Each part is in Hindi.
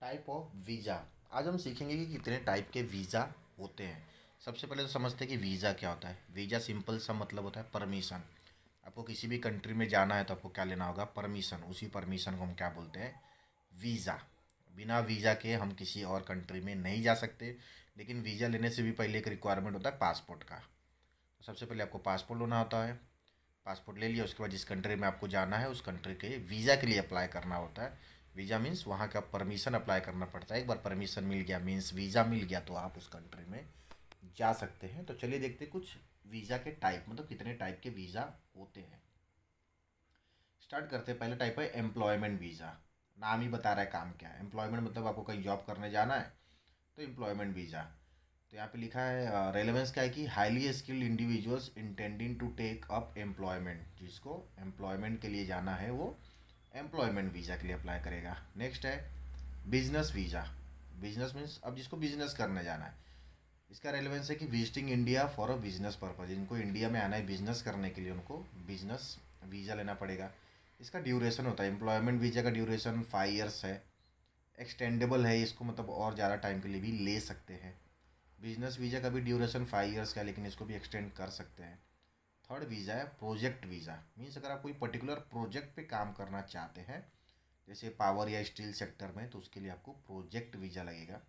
टाइप ऑफ वीज़ा आज हम सीखेंगे कि कितने टाइप के वीज़ा होते हैं सबसे पहले तो समझते हैं कि वीज़ा क्या होता है वीज़ा सिंपल सा मतलब होता है परमिशन आपको किसी भी कंट्री में जाना है तो आपको क्या लेना होगा परमिशन उसी परमिशन को हम क्या बोलते हैं वीज़ा बिना वीज़ा के हम किसी और कंट्री में नहीं जा सकते लेकिन वीज़ा लेने से भी पहले एक रिक्वायरमेंट होता है पासपोर्ट का तो सबसे पहले आपको पासपोर्ट लेना होता है पासपोर्ट ले लिया उसके बाद जिस कंट्री में आपको जाना है उस कंट्री के वीज़ा के लिए अप्लाई करना होता है वीज़ा मीन्स वहाँ का परमिशन अप्लाई करना पड़ता है एक बार परमिशन मिल गया मीन्स वीज़ा मिल गया तो आप उस कंट्री में जा सकते हैं तो चलिए देखते हैं कुछ वीज़ा के टाइप मतलब कितने टाइप के वीज़ा होते हैं स्टार्ट करते हैं पहला टाइप है एम्प्लॉयमेंट वीज़ा नाम ही बता रहा है काम क्या है एम्प्लॉयमेंट मतलब आपको कहीं जॉब करने जाना है तो एम्प्लॉयमेंट वीज़ा तो यहाँ पे लिखा है रेलेवेंस क्या है कि highly skilled individuals intending to take up employment जिसको एम्प्लॉयमेंट के लिए जाना है वो एम्प्लॉयमेंट वीज़ा के लिए अप्लाई करेगा नेक्स्ट है बिजनेस वीज़ा बिजनेस मीन्स अब जिसको बिजनेस करने जाना है इसका रेलिवेंस है कि visiting India for a business purpose इनको इंडिया में आना है बिजनेस करने के लिए उनको बिजनेस वीज़ा लेना पड़ेगा इसका ड्यूरेशन होता है एम्प्लॉयमेंट वीज़ा का ड्यूरेशन फाइव ईयर्स है एक्सटेंडेबल है इसको मतलब और ज़्यादा टाइम के लिए भी ले सकते हैं बिजनेस वीज़ा का भी ड्यूरेशन फाइव ईयर्स का लेकिन इसको भी एक्सटेंड कर सकते हैं थर्ड वीज़ा है प्रोजेक्ट वीज़ा मीन्स अगर आप कोई पर्टिकुलर प्रोजेक्ट पे काम करना चाहते हैं जैसे पावर या स्टील सेक्टर में तो उसके लिए आपको प्रोजेक्ट वीज़ा लगेगा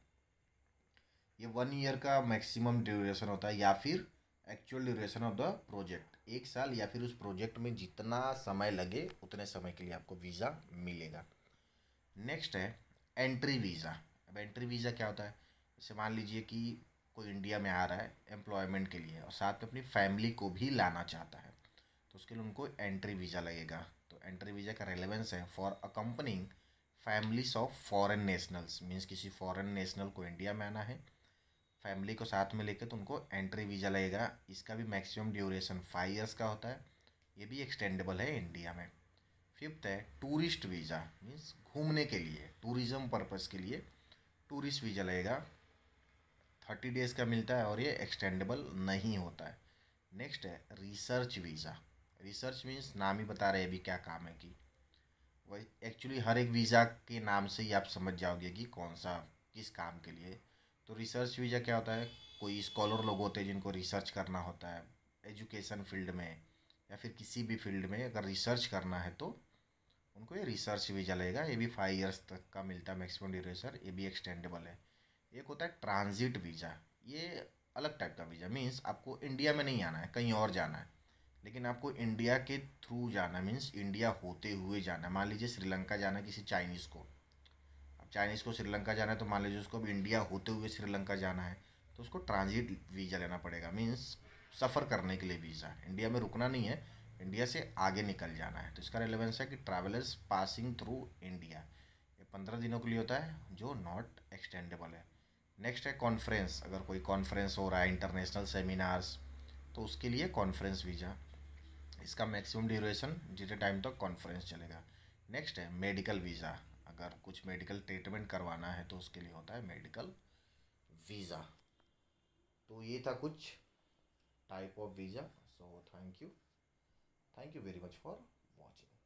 ये वन ईयर का मैक्सिमम ड्यूरेशन होता है या फिर actual duration of the project एक साल या फिर उस प्रोजेक्ट में जितना समय लगे उतने समय के लिए आपको वीज़ा मिलेगा नेक्स्ट है एंट्री वीज़ा अब एंट्री वीज़ा क्या होता है जैसे मान लीजिए कि कोई इंडिया में आ रहा है एम्प्लॉयमेंट के लिए और साथ में अपनी फैमिली को भी लाना चाहता है तो उसके लिए उनको एंट्री वीज़ा लगेगा तो एंट्री वीज़ा का रेलेवेंस है for accompanying families of foreign nationals means किसी फॉरेन नेशनल को इंडिया में आना है फैमिली को साथ में लेकर तो उनको एंट्री वीज़ा लगेगा इसका भी मैक्सिमम ड्यूरेशन फाइव ईयर्स का होता है ये भी एक्सटेंडेबल है इंडिया में फिफ्थ है टूरिस्ट वीज़ा मीन्स घूमने के लिए टूरिज़म पर्पज़ के लिए टूरिस्ट वीज़ा लगेगा थर्टी डेज़ का मिलता है और ये एक्सटेंडेबल नहीं होता है नेक्स्ट है रिसर्च वीज़ा रिसर्च मीन्स नाम ही बता रहे हैं अभी क्या काम है कि वही एक्चुअली हर एक वीज़ा के नाम से ही आप समझ जाओगे कि कौन सा किस काम के लिए तो रिसर्च वीज़ा क्या होता है कोई स्कॉलर लोग होते हैं जिनको रिसर्च करना होता है एजुकेशन फील्ड में या फिर किसी भी फील्ड में अगर रिसर्च करना है तो उनको ये रिसर्च वीज़ा लगेगा ये भी फाइव ईयर्स तक का मिलता है मैक्सिमम ड्यूरेशन ये भी एक्सटेंडेबल है एक होता है ट्रांजिट वीज़ा ये अलग टाइप का वीज़ा मीन्स आपको इंडिया में नहीं आना है कहीं और जाना है लेकिन आपको इंडिया के थ्रू जाना मीन्स इंडिया होते हुए जाना मान लीजिए श्रीलंका जाना किसी चाइनीज़ को अब चाइनीज़ को श्रीलंका जाना है तो मान लीजिए उसको अब इंडिया होते हुए श्रीलंका जाना है तो उसको ट्रांजिट वीज़ा लेना पड़ेगा मीन्स सफ़र करने के लिए वीज़ा इंडिया में रुकना नहीं है इंडिया से आगे निकल जाना है तो इसका रिलेवेंस है कि ट्रैवलर्स पासिंग थ्रू इंडिया ये पंद्रह दिनों के लिए होता है जो नॉट एक्सटेंडेबल है नेक्स्ट है कॉन्फ्रेंस अगर कोई कॉन्फ्रेंस हो रहा है इंटरनेशनल सेमिनार्स तो उसके लिए कॉन्फ्रेंस वीज़ा इसका मैक्सिमम ड्यूरेशन जितने टाइम तक कॉन्फ्रेंस चलेगा नेक्स्ट है मेडिकल वीज़ा अगर कुछ मेडिकल ट्रीटमेंट करवाना है तो उसके लिए होता है मेडिकल वीज़ा तो ये था कुछ type of visa so thank you thank you very much for watching